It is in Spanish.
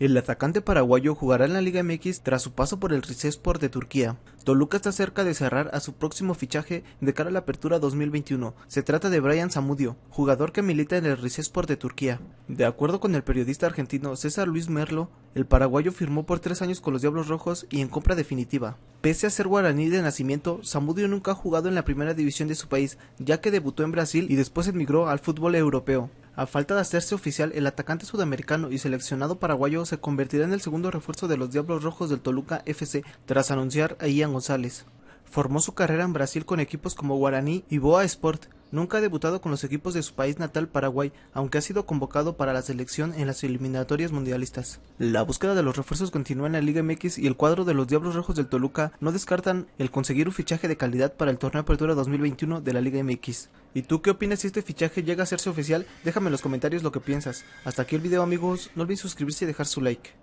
El atacante paraguayo jugará en la Liga MX tras su paso por el Rizespor de Turquía. Toluca está cerca de cerrar a su próximo fichaje de cara a la apertura 2021. Se trata de Brian Zamudio, jugador que milita en el Rizespor de Turquía. De acuerdo con el periodista argentino César Luis Merlo, el paraguayo firmó por tres años con los Diablos Rojos y en compra definitiva. Pese a ser guaraní de nacimiento, Zamudio nunca ha jugado en la primera división de su país, ya que debutó en Brasil y después emigró al fútbol europeo. A falta de hacerse oficial, el atacante sudamericano y seleccionado paraguayo se convertirá en el segundo refuerzo de los Diablos Rojos del Toluca FC tras anunciar a Ian González. Formó su carrera en Brasil con equipos como Guaraní y Boa Sport, Nunca ha debutado con los equipos de su país natal Paraguay, aunque ha sido convocado para la selección en las eliminatorias mundialistas. La búsqueda de los refuerzos continúa en la Liga MX y el cuadro de los Diablos Rojos del Toluca no descartan el conseguir un fichaje de calidad para el torneo Apertura 2021 de la Liga MX. ¿Y tú qué opinas si este fichaje llega a hacerse oficial? Déjame en los comentarios lo que piensas. Hasta aquí el video amigos, no olviden suscribirse y dejar su like.